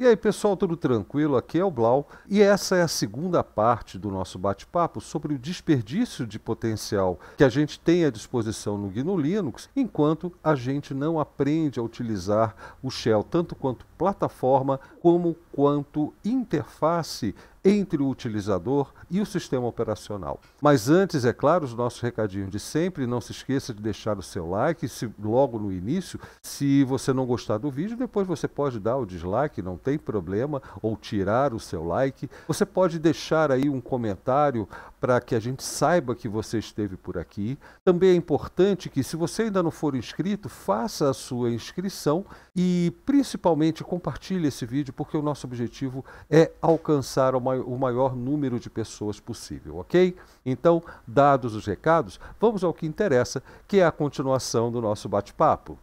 E aí, pessoal, tudo tranquilo? Aqui é o Blau e essa é a segunda parte do nosso bate-papo sobre o desperdício de potencial que a gente tem à disposição no GNU Linux, enquanto a gente não aprende a utilizar o Shell tanto quanto plataforma como quanto interface entre o utilizador e o sistema operacional. Mas antes, é claro, os nossos recadinhos de sempre. Não se esqueça de deixar o seu like se, logo no início. Se você não gostar do vídeo, depois você pode dar o dislike, não tem problema, ou tirar o seu like. Você pode deixar aí um comentário para que a gente saiba que você esteve por aqui. Também é importante que, se você ainda não for inscrito, faça a sua inscrição e, principalmente, compartilhe esse vídeo, porque o nosso objetivo é alcançar uma o maior número de pessoas possível, ok? Então, dados os recados, vamos ao que interessa, que é a continuação do nosso bate-papo.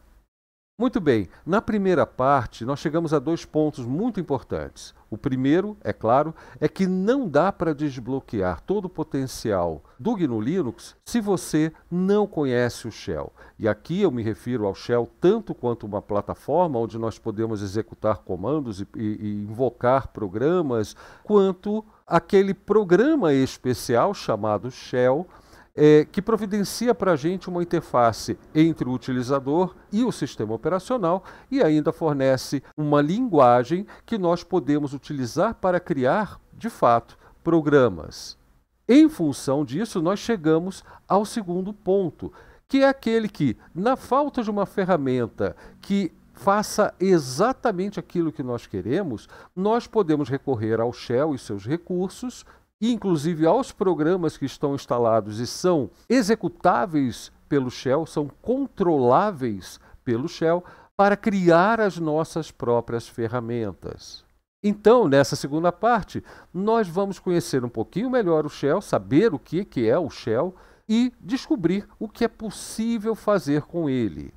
Muito bem, na primeira parte nós chegamos a dois pontos muito importantes. O primeiro, é claro, é que não dá para desbloquear todo o potencial do GNU Linux se você não conhece o Shell. E aqui eu me refiro ao Shell tanto quanto uma plataforma onde nós podemos executar comandos e, e, e invocar programas, quanto aquele programa especial chamado Shell é, que providencia para a gente uma interface entre o utilizador e o sistema operacional e ainda fornece uma linguagem que nós podemos utilizar para criar, de fato, programas. Em função disso, nós chegamos ao segundo ponto, que é aquele que, na falta de uma ferramenta que faça exatamente aquilo que nós queremos, nós podemos recorrer ao Shell e seus recursos, inclusive aos programas que estão instalados e são executáveis pelo Shell, são controláveis pelo Shell, para criar as nossas próprias ferramentas. Então, nessa segunda parte, nós vamos conhecer um pouquinho melhor o Shell, saber o que, que é o Shell e descobrir o que é possível fazer com ele.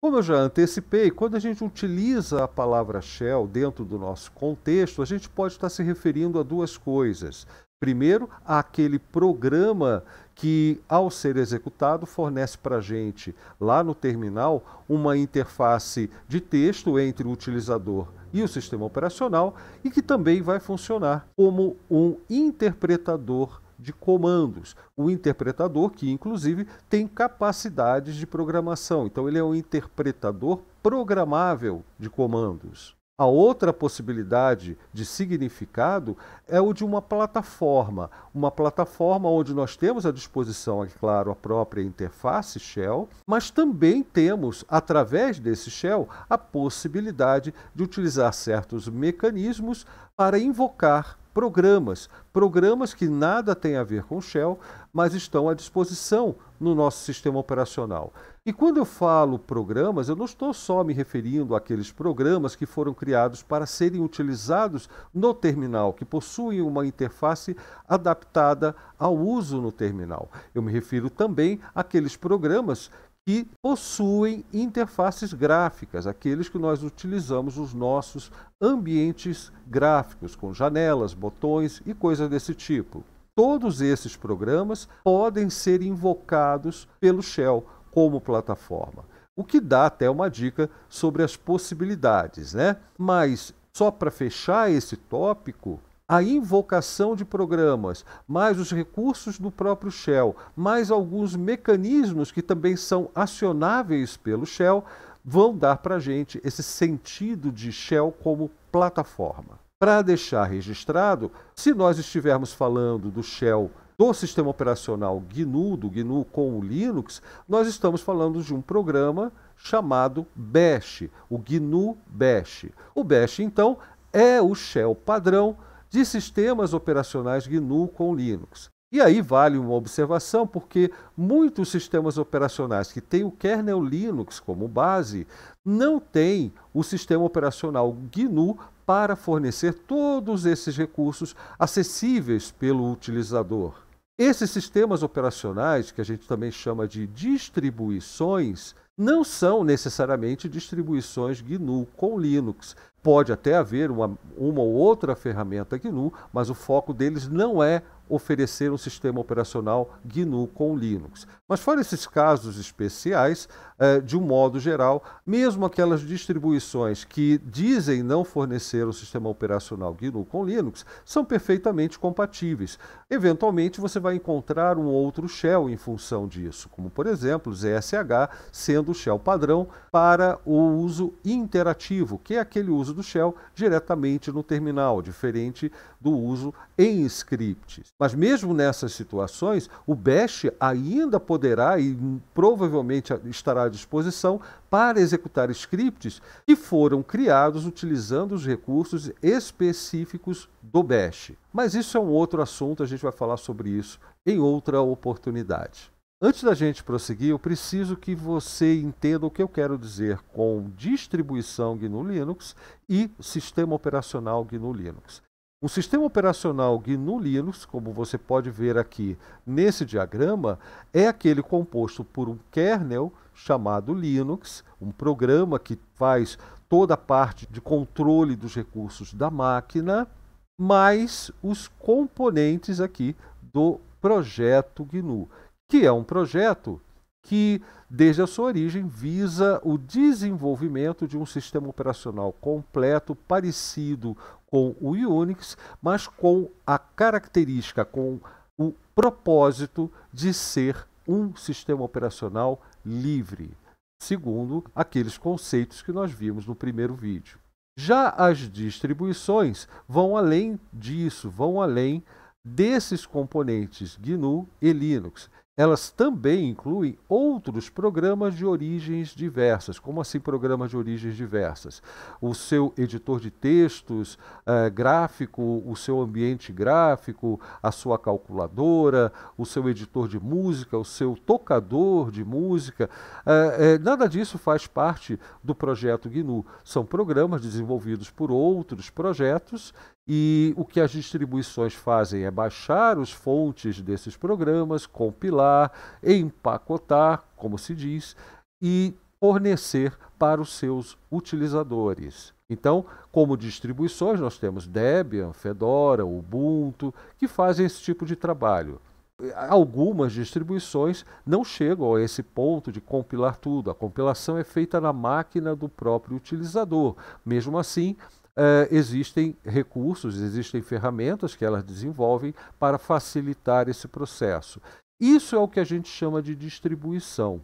Como eu já antecipei, quando a gente utiliza a palavra Shell dentro do nosso contexto, a gente pode estar se referindo a duas coisas. Primeiro, aquele programa que, ao ser executado, fornece para a gente, lá no terminal, uma interface de texto entre o utilizador e o sistema operacional e que também vai funcionar como um interpretador de comandos. O interpretador que, inclusive, tem capacidades de programação. Então, ele é um interpretador programável de comandos. A outra possibilidade de significado é o de uma plataforma, uma plataforma onde nós temos à disposição, é claro, a própria interface Shell, mas também temos, através desse Shell, a possibilidade de utilizar certos mecanismos para invocar programas, programas que nada têm a ver com Shell, mas estão à disposição no nosso sistema operacional. E quando eu falo programas, eu não estou só me referindo àqueles programas que foram criados para serem utilizados no terminal, que possuem uma interface adaptada ao uso no terminal. Eu me refiro também àqueles programas que possuem interfaces gráficas, aqueles que nós utilizamos nos nossos ambientes gráficos, com janelas, botões e coisas desse tipo. Todos esses programas podem ser invocados pelo Shell como plataforma, o que dá até uma dica sobre as possibilidades, né? Mas só para fechar esse tópico, a invocação de programas, mais os recursos do próprio Shell, mais alguns mecanismos que também são acionáveis pelo Shell, vão dar para a gente esse sentido de Shell como plataforma. Para deixar registrado, se nós estivermos falando do Shell do sistema operacional GNU, do GNU com o Linux, nós estamos falando de um programa chamado Bash, o GNU Bash. O Bash, então, é o shell padrão de sistemas operacionais GNU com Linux. E aí vale uma observação, porque muitos sistemas operacionais que têm o kernel Linux como base não têm o sistema operacional GNU para fornecer todos esses recursos acessíveis pelo utilizador. Esses sistemas operacionais, que a gente também chama de distribuições, não são necessariamente distribuições GNU com Linux, Pode até haver uma, uma ou outra ferramenta GNU, mas o foco deles não é oferecer um sistema operacional GNU com Linux. Mas fora esses casos especiais, eh, de um modo geral, mesmo aquelas distribuições que dizem não fornecer o um sistema operacional GNU com Linux são perfeitamente compatíveis. Eventualmente, você vai encontrar um outro shell em função disso, como por exemplo ZSH sendo o shell padrão para o uso interativo, que é aquele uso do shell diretamente no terminal, diferente do uso em scripts. Mas mesmo nessas situações, o bash ainda poderá e provavelmente estará à disposição para executar scripts que foram criados utilizando os recursos específicos do bash. Mas isso é um outro assunto, a gente vai falar sobre isso em outra oportunidade. Antes da gente prosseguir, eu preciso que você entenda o que eu quero dizer com distribuição GNU Linux e sistema operacional GNU Linux. O sistema operacional GNU Linux, como você pode ver aqui nesse diagrama, é aquele composto por um kernel chamado Linux, um programa que faz toda a parte de controle dos recursos da máquina, mais os componentes aqui do projeto GNU que é um projeto que, desde a sua origem, visa o desenvolvimento de um sistema operacional completo, parecido com o Unix, mas com a característica, com o propósito de ser um sistema operacional livre, segundo aqueles conceitos que nós vimos no primeiro vídeo. Já as distribuições vão além disso, vão além desses componentes GNU e Linux elas também incluem outros programas de origens diversas. Como assim programas de origens diversas? O seu editor de textos, eh, gráfico, o seu ambiente gráfico, a sua calculadora, o seu editor de música, o seu tocador de música. Eh, eh, nada disso faz parte do projeto GNU. São programas desenvolvidos por outros projetos e o que as distribuições fazem é baixar os fontes desses programas, compilar, empacotar, como se diz, e fornecer para os seus utilizadores. Então, como distribuições, nós temos Debian, Fedora, Ubuntu, que fazem esse tipo de trabalho. Algumas distribuições não chegam a esse ponto de compilar tudo. A compilação é feita na máquina do próprio utilizador. Mesmo assim, Uh, existem recursos, existem ferramentas que elas desenvolvem para facilitar esse processo. Isso é o que a gente chama de distribuição.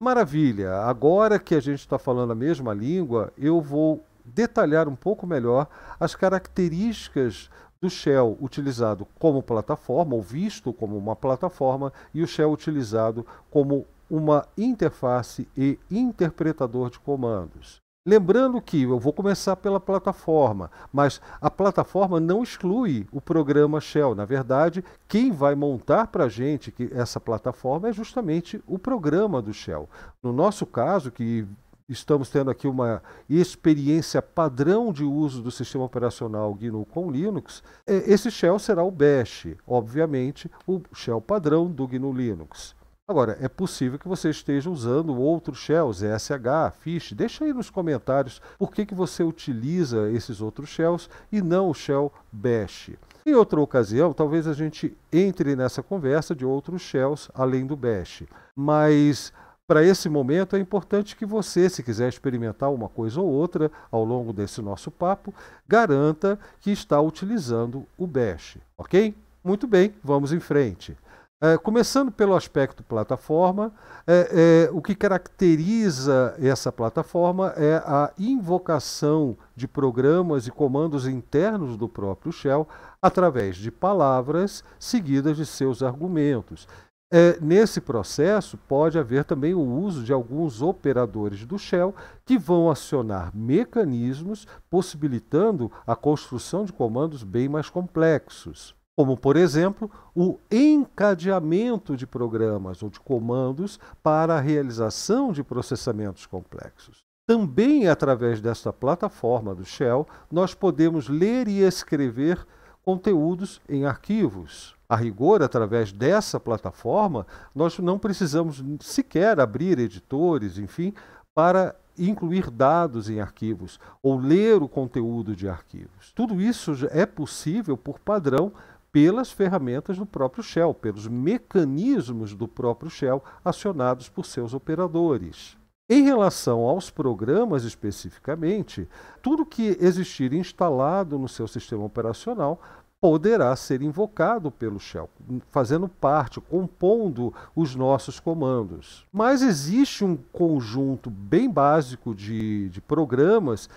Maravilha! Agora que a gente está falando a mesma língua, eu vou detalhar um pouco melhor as características do Shell utilizado como plataforma, ou visto como uma plataforma, e o Shell utilizado como uma interface e interpretador de comandos. Lembrando que eu vou começar pela plataforma, mas a plataforma não exclui o programa Shell. Na verdade, quem vai montar para a gente essa plataforma é justamente o programa do Shell. No nosso caso, que estamos tendo aqui uma experiência padrão de uso do sistema operacional GNU com Linux, é, esse shell será o bash, obviamente, o shell padrão do GNU Linux. Agora, é possível que você esteja usando outros shells, ESH, fish. Deixa aí nos comentários por que, que você utiliza esses outros shells e não o shell bash. Em outra ocasião, talvez a gente entre nessa conversa de outros shells além do bash. Mas para esse momento é importante que você, se quiser experimentar uma coisa ou outra ao longo desse nosso papo, garanta que está utilizando o bash, ok? Muito bem, vamos em frente. É, começando pelo aspecto plataforma, é, é, o que caracteriza essa plataforma é a invocação de programas e comandos internos do próprio Shell através de palavras seguidas de seus argumentos. É, nesse processo, pode haver também o uso de alguns operadores do Shell que vão acionar mecanismos, possibilitando a construção de comandos bem mais complexos como, por exemplo, o encadeamento de programas ou de comandos para a realização de processamentos complexos. Também através desta plataforma do Shell, nós podemos ler e escrever conteúdos em arquivos. A rigor, através dessa plataforma, nós não precisamos sequer abrir editores, enfim, para incluir dados em arquivos ou ler o conteúdo de arquivos. Tudo isso é possível por padrão pelas ferramentas do próprio Shell, pelos mecanismos do próprio Shell acionados por seus operadores. Em relação aos programas especificamente, tudo que existir instalado no seu sistema operacional poderá ser invocado pelo Shell, fazendo parte, compondo os nossos comandos. Mas existe um conjunto bem básico de, de programas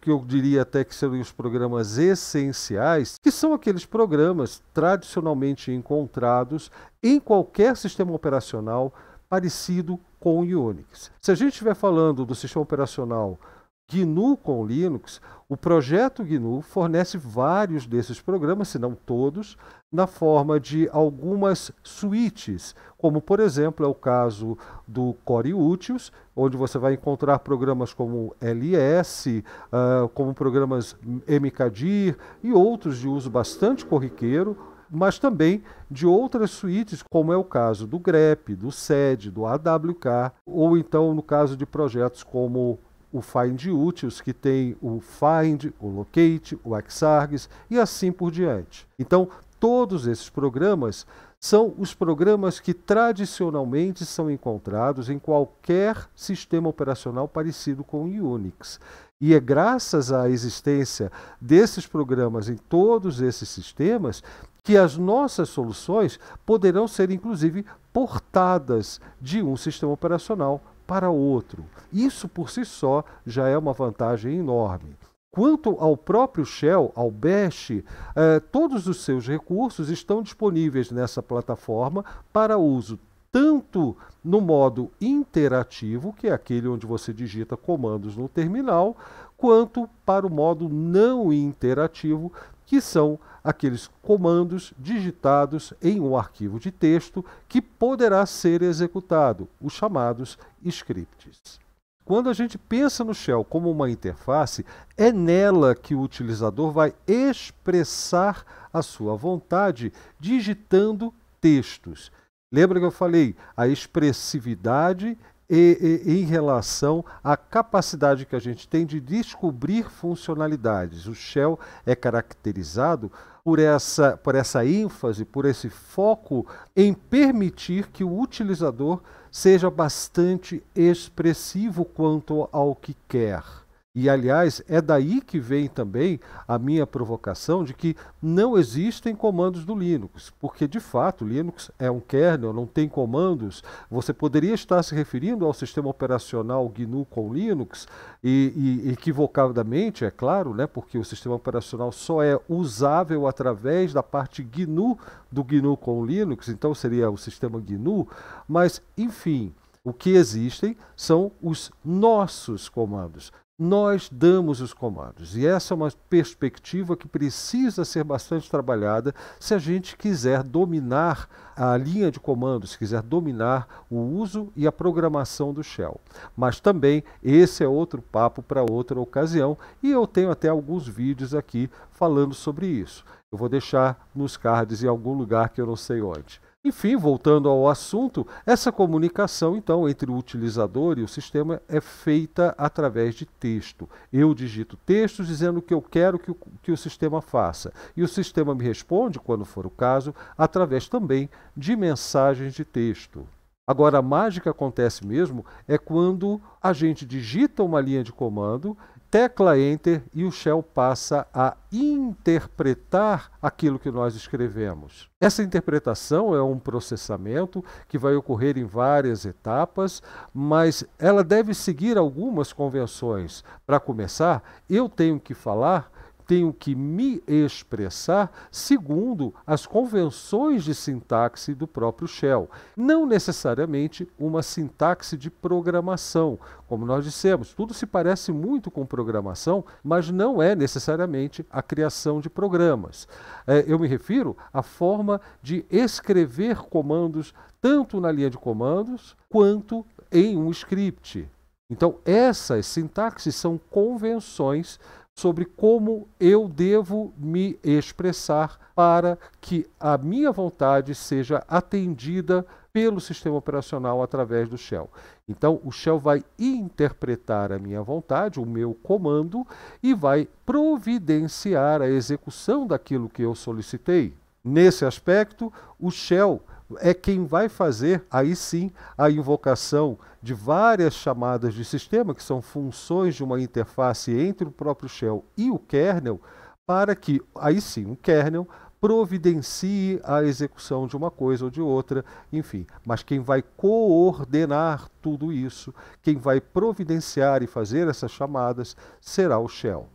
que eu diria até que seriam os programas essenciais, que são aqueles programas tradicionalmente encontrados em qualquer sistema operacional parecido com o Unix. Se a gente estiver falando do sistema operacional GNU com Linux, o projeto GNU fornece vários desses programas, se não todos, na forma de algumas suítes, como por exemplo é o caso do Core Utils, onde você vai encontrar programas como LS, uh, ah, como programas MKDIR e outros de uso bastante corriqueiro, mas também de outras suítes, como é o caso do grep, do SED, do AWK, ou então no caso de projetos como o find utils, que tem o find, o locate, o exargs e assim por diante. Então, todos esses programas são os programas que tradicionalmente são encontrados em qualquer sistema operacional parecido com o Unix. E é graças à existência desses programas em todos esses sistemas que as nossas soluções poderão ser, inclusive, portadas de um sistema operacional para outro. Isso por si só já é uma vantagem enorme. Quanto ao próprio Shell, ao Bash, eh, todos os seus recursos estão disponíveis nessa plataforma para uso tanto no modo interativo, que é aquele onde você digita comandos no terminal, quanto para o modo não interativo, que são aqueles comandos digitados em um arquivo de texto que poderá ser executado, os chamados scripts. Quando a gente pensa no shell como uma interface, é nela que o utilizador vai expressar a sua vontade digitando textos. Lembra que eu falei a expressividade e, e, em relação à capacidade que a gente tem de descobrir funcionalidades? O shell é caracterizado por essa, por essa ênfase, por esse foco em permitir que o utilizador seja bastante expressivo quanto ao que quer. E, aliás, é daí que vem também a minha provocação de que não existem comandos do Linux, porque de fato Linux é um kernel, não tem comandos. Você poderia estar se referindo ao sistema operacional GNU com Linux, e, e equivocadamente, é claro, né, porque o sistema operacional só é usável através da parte GNU do GNU com Linux, então seria o sistema GNU, mas enfim. O que existem são os nossos comandos nós damos os comandos. E essa é uma perspectiva que precisa ser bastante trabalhada se a gente quiser dominar a linha de comandos, se quiser dominar o uso e a programação do shell. Mas também esse é outro papo para outra ocasião e eu tenho até alguns vídeos aqui falando sobre isso. Eu vou deixar nos cards em algum lugar que eu não sei onde. Enfim, voltando ao assunto, essa comunicação então entre o utilizador e o sistema é feita através de texto. Eu digito textos dizendo o que eu quero que o, que o sistema faça, e o sistema me responde, quando for o caso, através também de mensagens de texto. Agora, a mágica acontece mesmo é quando a gente digita uma linha de comando tecla Enter e o Shell passa a interpretar aquilo que nós escrevemos. Essa interpretação é um processamento que vai ocorrer em várias etapas, mas ela deve seguir algumas convenções. Para começar, eu tenho que falar tenho que me expressar segundo as convenções de sintaxe do próprio Shell, não necessariamente uma sintaxe de programação. Como nós dissemos, tudo se parece muito com programação, mas não é necessariamente a criação de programas. É, eu me refiro à forma de escrever comandos tanto na linha de comandos quanto em um script. Então, essas sintaxes são convenções sobre como eu devo me expressar para que a minha vontade seja atendida pelo sistema operacional através do shell. Então, o shell vai interpretar a minha vontade, o meu comando, e vai providenciar a execução daquilo que eu solicitei. Nesse aspecto, o shell é quem vai fazer, aí sim, a invocação de várias chamadas de sistema, que são funções de uma interface entre o próprio shell e o kernel, para que, aí sim, o kernel providencie a execução de uma coisa ou de outra, enfim. Mas quem vai coordenar tudo isso, quem vai providenciar e fazer essas chamadas, será o shell.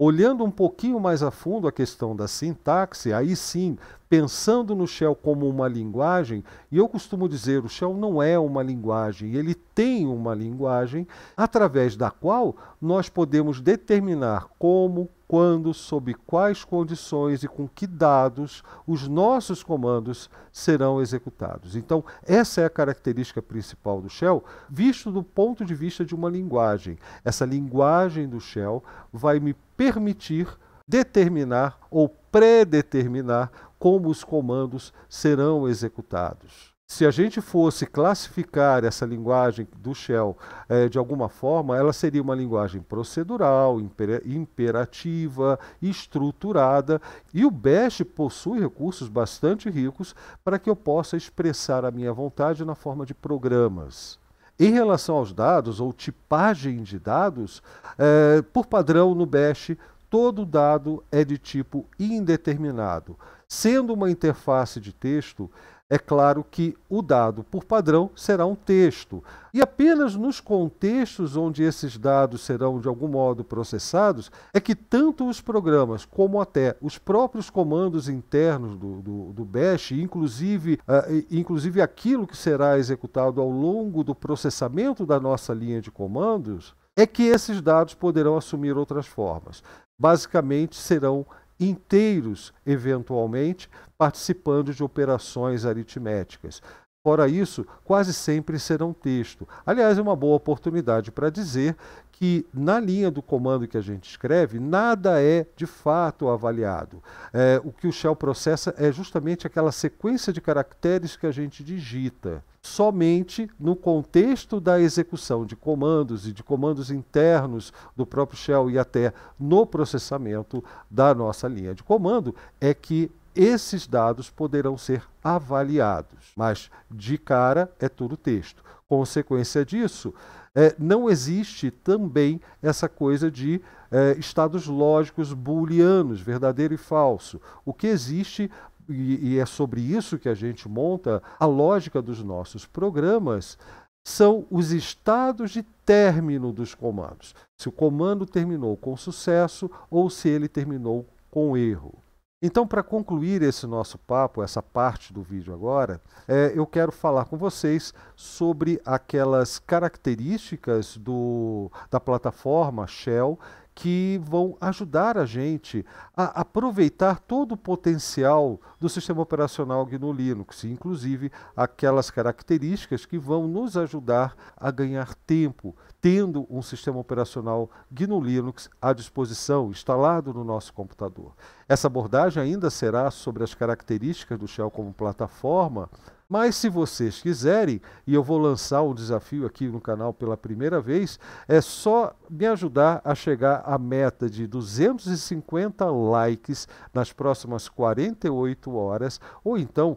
Olhando um pouquinho mais a fundo a questão da sintaxe, aí sim pensando no Shell como uma linguagem, e eu costumo dizer, o Shell não é uma linguagem, ele tem uma linguagem através da qual nós podemos determinar como, quando, sob quais condições e com que dados os nossos comandos serão executados. Então, essa é a característica principal do Shell, visto do ponto de vista de uma linguagem. Essa linguagem do Shell vai me permitir determinar ou predeterminar como os comandos serão executados. Se a gente fosse classificar essa linguagem do Shell eh, de alguma forma, ela seria uma linguagem procedural, imper imperativa, estruturada, e o Bash possui recursos bastante ricos para que eu possa expressar a minha vontade na forma de programas. Em relação aos dados, ou tipagem de dados, eh, por padrão no Bash, todo dado é de tipo indeterminado. Sendo uma interface de texto, é claro que o dado, por padrão, será um texto. E apenas nos contextos onde esses dados serão de algum modo processados é que tanto os programas como até os próprios comandos internos do, do, do Bash, inclusive, uh, inclusive aquilo que será executado ao longo do processamento da nossa linha de comandos, é que esses dados poderão assumir outras formas. Basicamente, serão inteiros, eventualmente, participando de operações aritméticas. Fora isso, quase sempre serão texto. Aliás, é uma boa oportunidade para dizer que na linha do comando que a gente escreve, nada é de fato avaliado. É, o que o Shell processa é justamente aquela sequência de caracteres que a gente digita. Somente no contexto da execução de comandos e de comandos internos do próprio Shell e até no processamento da nossa linha de comando é que esses dados poderão ser avaliados. Mas de cara é tudo texto. Consequência disso, é, não existe também essa coisa de é, estados lógicos booleanos, verdadeiro e falso. O que existe, e, e é sobre isso que a gente monta a lógica dos nossos programas, são os estados de término dos comandos. Se o comando terminou com sucesso ou se ele terminou com erro. Então, para concluir esse nosso papo, essa parte do vídeo agora, é, eu quero falar com vocês sobre aquelas características do, da plataforma Shell que vão ajudar a gente a aproveitar todo o potencial do sistema operacional GNU Linux, inclusive aquelas características que vão nos ajudar a ganhar tempo, tendo um sistema operacional GNU Linux à disposição, instalado no nosso computador. Essa abordagem ainda será sobre as características do Shell como plataforma, mas se vocês quiserem, e eu vou lançar o um desafio aqui no canal pela primeira vez, é só me ajudar a chegar à meta de 250 likes nas próximas 48 horas, ou então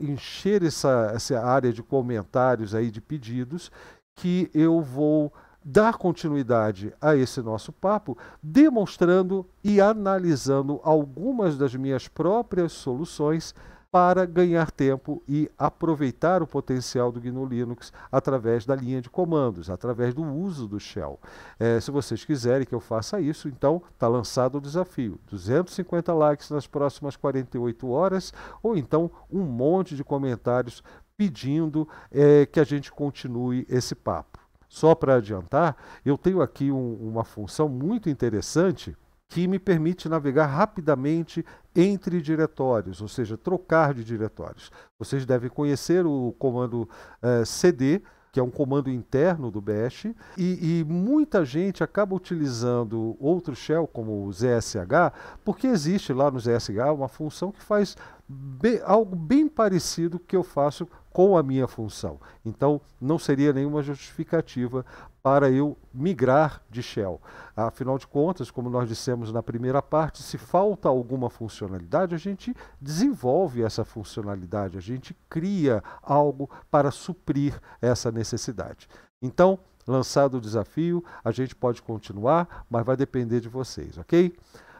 encher essa, essa área de comentários aí de pedidos, que eu vou dar continuidade a esse nosso papo, demonstrando e analisando algumas das minhas próprias soluções para ganhar tempo e aproveitar o potencial do GNU Linux através da linha de comandos, através do uso do shell. É, se vocês quiserem que eu faça isso, então está lançado o desafio. 250 likes nas próximas 48 horas, ou então um monte de comentários pedindo é, que a gente continue esse papo. Só para adiantar, eu tenho aqui um, uma função muito interessante que me permite navegar rapidamente entre diretórios, ou seja, trocar de diretórios. Vocês devem conhecer o comando eh, CD, que é um comando interno do Bash, e, e, muita gente acaba utilizando outro shell, como o ZSH, porque existe lá no ZSH uma função que faz algo bem parecido que eu faço com a minha função. Então, não seria nenhuma justificativa para eu migrar de Shell. Afinal de contas, como nós dissemos na primeira parte, se falta alguma funcionalidade, a gente desenvolve essa funcionalidade, a gente cria algo para suprir essa necessidade. Então, lançado o desafio, a gente pode continuar, mas vai depender de vocês, ok?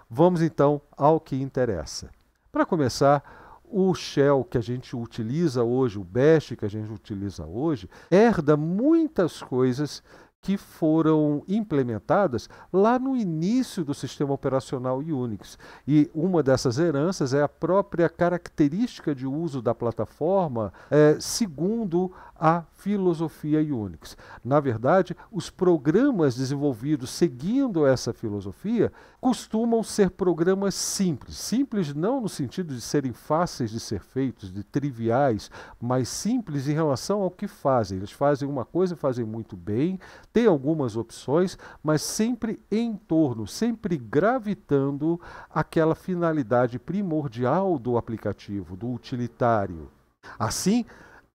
Vamos então ao que interessa. Para começar, o Shell que a gente utiliza hoje, o Bash que a gente utiliza hoje, herda muitas coisas que foram implementadas lá no início do sistema operacional Unix. E uma dessas heranças é a própria característica de uso da plataforma é, segundo a filosofia Unix. Na verdade, os programas desenvolvidos seguindo essa filosofia costumam ser programas simples. Simples não no sentido de serem fáceis de ser feitos, de triviais, mas simples em relação ao que fazem. Eles fazem uma coisa e fazem muito bem, tem algumas opções, mas sempre em torno, sempre gravitando aquela finalidade primordial do aplicativo, do utilitário. Assim,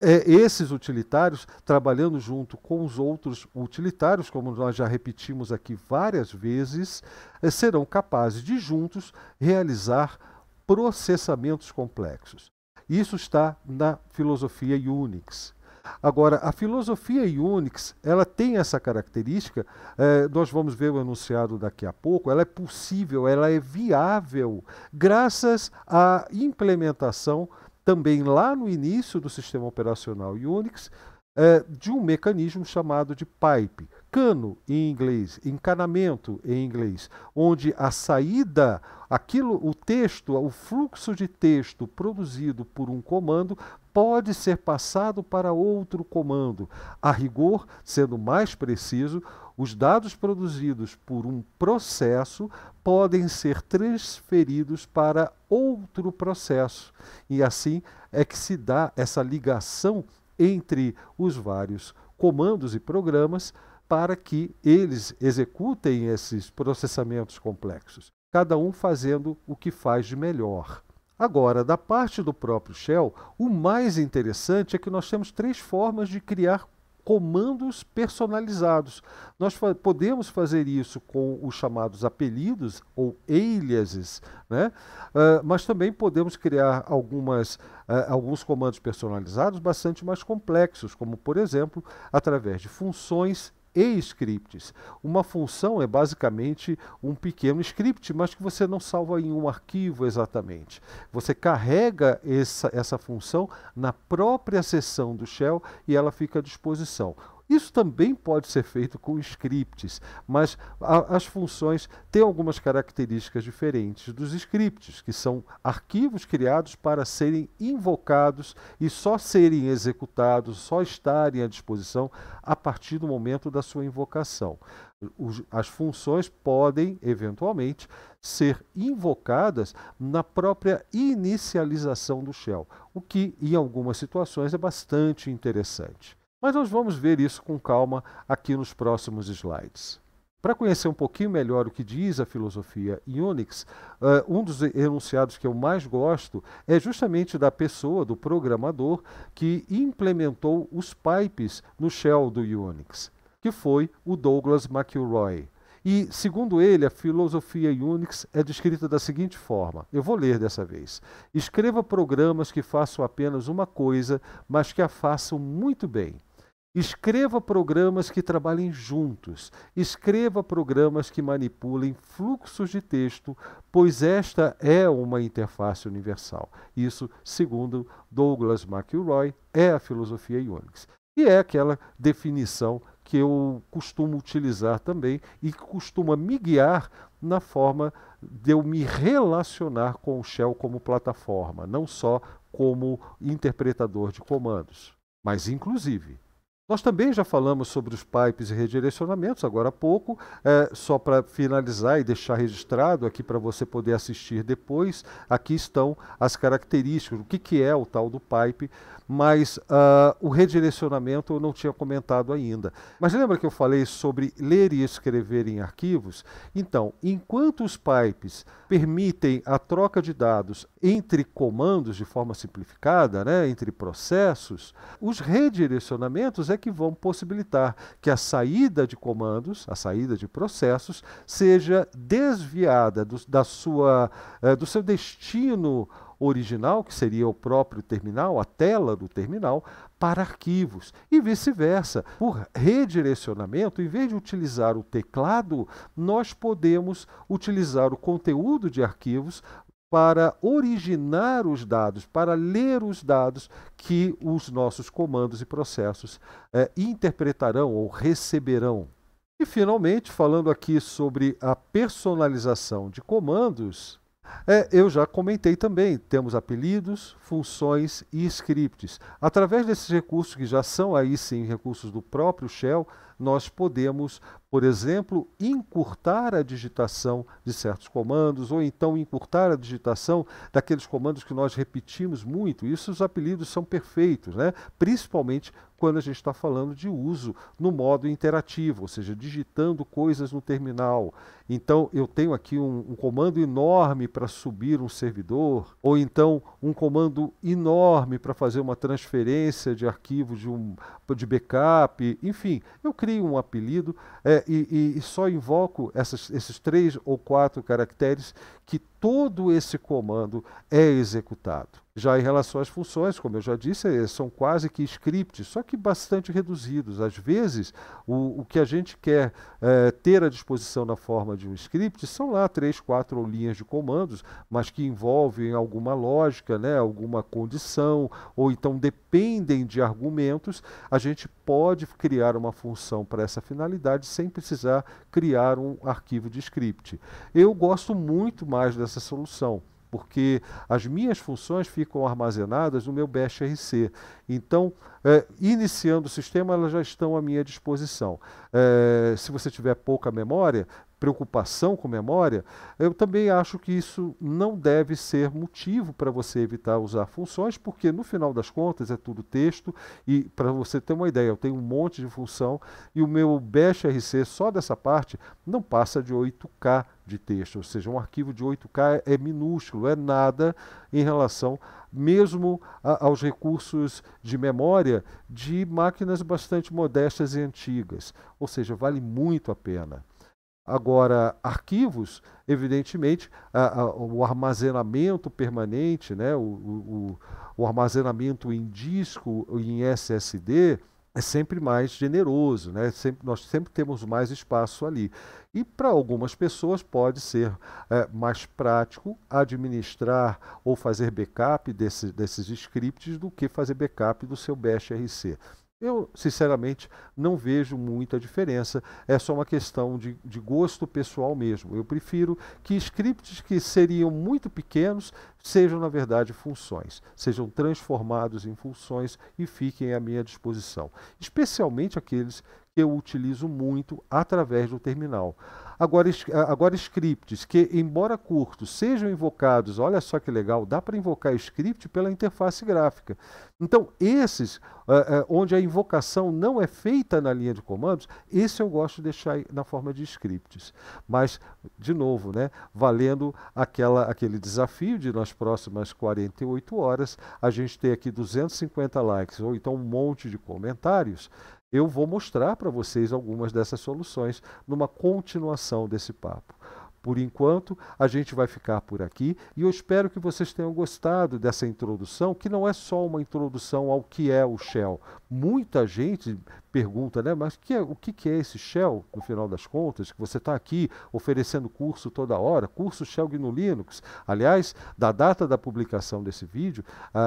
é, esses utilitários, trabalhando junto com os outros utilitários, como nós já repetimos aqui várias vezes, é, serão capazes de juntos realizar processamentos complexos. Isso está na filosofia Unix. Agora, a filosofia Unix, ela tem essa característica, é, nós vamos ver o enunciado daqui a pouco, ela é possível, ela é viável, graças à implementação também lá no início do sistema operacional Unix, é, de um mecanismo chamado de pipe. Cano em inglês, encanamento em inglês, onde a saída, aquilo, o texto, o fluxo de texto produzido por um comando pode ser passado para outro comando. A rigor, sendo mais preciso, os dados produzidos por um processo podem ser transferidos para outro processo. E assim é que se dá essa ligação entre os vários comandos e programas para que eles executem esses processamentos complexos, cada um fazendo o que faz de melhor. Agora, da parte do próprio Shell, o mais interessante é que nós temos três formas de criar comandos personalizados. Nós fa podemos fazer isso com os chamados apelidos ou aliases, né? Uh, mas também podemos criar algumas, uh, alguns comandos personalizados bastante mais complexos, como, por exemplo, através de funções e scripts. Uma função é basicamente um pequeno script, mas que você não salva em um arquivo exatamente. Você carrega essa, essa função na própria seção do shell e ela fica à disposição. Isso também pode ser feito com scripts, mas a, as funções têm algumas características diferentes dos scripts, que são arquivos criados para serem invocados e só serem executados, só estarem à disposição a partir do momento da sua invocação. Os, as funções podem, eventualmente, ser invocadas na própria inicialização do shell, o que, em algumas situações, é bastante interessante. Mas nós vamos ver isso com calma aqui nos próximos slides. Para conhecer um pouquinho melhor o que diz a filosofia Unix, uh, eh, um dos enunciados que eu mais gosto é justamente da pessoa, do programador, que implementou os pipes no shell do Unix, que foi o Douglas McIlroy. E, segundo ele, a filosofia Unix é descrita da seguinte forma: eu vou ler dessa vez. Escreva programas que façam apenas uma coisa, mas que a façam muito bem Escreva programas que trabalhem juntos. Escreva programas que manipulem fluxos de texto, pois esta é uma interface universal. Isso, segundo Douglas McIlroy, é a filosofia Unix. E é aquela definição que eu costumo utilizar também e que costuma me guiar na forma de eu me relacionar com o Shell como plataforma, não só como interpretador de comandos, mas inclusive nós também já falamos sobre os pipes e redirecionamentos agora há pouco, é, só para finalizar e deixar registrado aqui para você poder assistir depois, aqui estão as características, o que, que é o tal do pipe mas uh, o redirecionamento eu não tinha comentado ainda. Mas lembra que eu falei sobre ler e escrever em arquivos? Então, enquanto os pipes permitem a troca de dados entre comandos de forma simplificada, né, entre processos, os redirecionamentos é que vão possibilitar que a saída de comandos, a saída de processos, seja desviada do, da sua, uh, do seu destino original, que seria o próprio terminal, a tela do terminal, para arquivos e vice-versa. Por redirecionamento, em vez de utilizar o teclado, nós podemos utilizar o conteúdo de arquivos para originar os dados, para ler os dados que os nossos comandos e processos é, interpretarão ou receberão. E finalmente, falando aqui sobre a personalização de comandos, é, eu já comentei também, temos apelidos, funções e scripts. Através desses recursos que já são aí sim recursos do próprio Shell, nós podemos, por exemplo, encurtar a digitação de certos comandos, ou então encurtar a digitação daqueles comandos que nós repetimos muito. Isso os apelidos são perfeitos, né? principalmente quando a gente está falando de uso no modo interativo, ou seja, digitando coisas no terminal. Então, eu tenho aqui um, um comando enorme para subir um servidor, ou então um comando enorme para fazer uma transferência de arquivo de, um, de backup, enfim, eu crio crio um apelido é, e, e, só invoco essas, esses três ou quatro caracteres que todo esse comando é executado. Já em relação às funções, como eu já disse, eh, são quase que scripts, só que bastante reduzidos. Às vezes, o, o que a gente quer é, ter à disposição na forma de um script são lá três, quatro linhas de comandos, mas que envolvem alguma lógica, né, alguma condição, ou então dependem de argumentos. A gente pode criar uma função para essa finalidade sem precisar criar um arquivo de script. Eu gosto muito mais dessa solução porque as minhas funções ficam armazenadas no meu Bash RC. Então, é, iniciando o sistema, elas já estão à minha disposição. É, se você tiver pouca memória, preocupação com memória, eu também acho que isso não deve ser motivo para você evitar usar funções, porque no final das contas é tudo texto. E para você ter uma ideia, eu tenho um monte de função e o meu Bash RC só dessa parte não passa de 8K de texto, ou seja, um arquivo de 8K é minúsculo, é nada em relação mesmo a, aos recursos de memória de máquinas bastante modestas e antigas. Ou seja, vale muito a pena. Agora, arquivos, evidentemente, a, a, o armazenamento permanente, né, o, o, o, armazenamento em disco, em SSD, é sempre mais generoso, né? sempre, nós sempre temos mais espaço ali. E para algumas pessoas pode ser é, mais prático administrar ou fazer backup desse, desses scripts do que fazer backup do seu Bash RC. Eu, sinceramente, não vejo muita diferença. É só uma questão de, de, gosto pessoal mesmo. Eu prefiro que scripts que seriam muito pequenos sejam, na verdade, funções, sejam transformados em funções e fiquem à minha disposição. Especialmente aqueles que eu utilizo muito através do terminal. Agora, agora scripts que, embora curtos, sejam invocados, olha só que legal, dá para invocar script pela interface gráfica. Então, esses, uh, uh, onde a invocação não é feita na linha de comandos, esse eu gosto de deixar na forma de scripts. Mas, de novo, né, valendo aquela, aquele desafio de nas próximas 48 horas, a gente ter aqui 250 likes ou então um monte de comentários, eu vou mostrar para vocês algumas dessas soluções numa continuação desse papo. Por enquanto, a gente vai ficar por aqui e eu espero que vocês tenham gostado dessa introdução, que não é só uma introdução ao que é o Shell. Muita gente pergunta, né, mas que é, o que, que é esse Shell, no final das contas, que você está aqui oferecendo curso toda hora, curso Shell GNU Linux. Aliás, da data da publicação desse vídeo, a,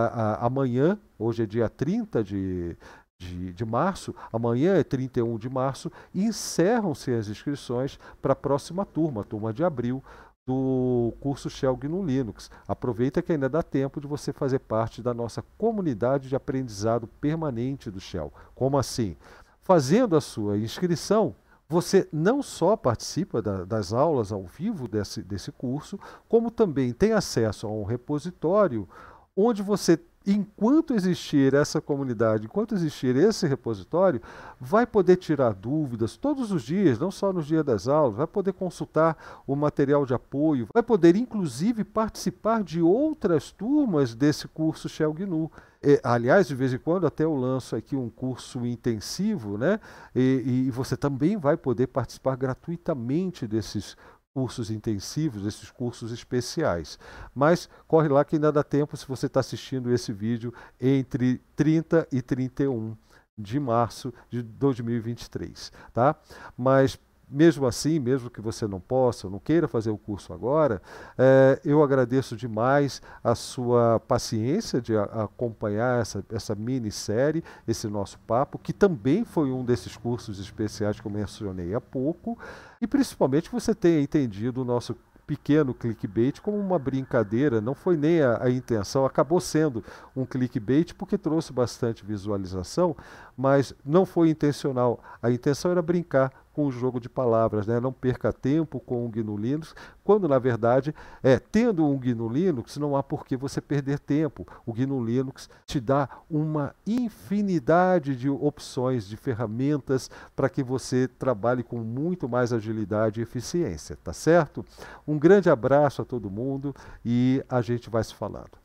a, amanhã, hoje é dia 30 de, de, de março, amanhã é 31 de março, e encerram-se as inscrições para a próxima turma, a turma de abril do curso Shell GNU Linux. Aproveita que ainda dá tempo de você fazer parte da nossa comunidade de aprendizado permanente do Shell. Como assim? Fazendo a sua inscrição, você não só participa da, das aulas ao vivo desse, desse curso, como também tem acesso a um repositório onde você enquanto existir essa comunidade, enquanto existir esse repositório, vai poder tirar dúvidas todos os dias, não só nos dias das aulas, vai poder consultar o material de apoio, vai poder inclusive participar de outras turmas desse curso Shell GNU. E, é, aliás, de vez em quando até eu lanço aqui um curso intensivo, né? E, e você também vai poder participar gratuitamente desses cursos cursos intensivos, esses cursos especiais. Mas corre lá que ainda dá tempo se você está assistindo esse vídeo entre 30 e 31 de março de 2023, tá? Mas mesmo assim, mesmo que você não possa não queira fazer o curso agora, eh, eu agradeço demais a sua paciência de a, acompanhar essa, essa minissérie, esse nosso papo, que também foi um desses cursos especiais que eu mencionei há pouco, e principalmente você tenha entendido o nosso pequeno clickbait como uma brincadeira, não foi nem a, a, intenção, acabou sendo um clickbait porque trouxe bastante visualização, mas não foi intencional. A intenção era brincar com o jogo de palavras, né? não perca tempo com o GNU Linux, quando na verdade, é, tendo um GNU Linux, não há por que você perder tempo. O GNU Linux te dá uma infinidade de opções, de ferramentas para que você trabalhe com muito mais agilidade e eficiência, tá certo? Um grande abraço a todo mundo e a gente vai se falando.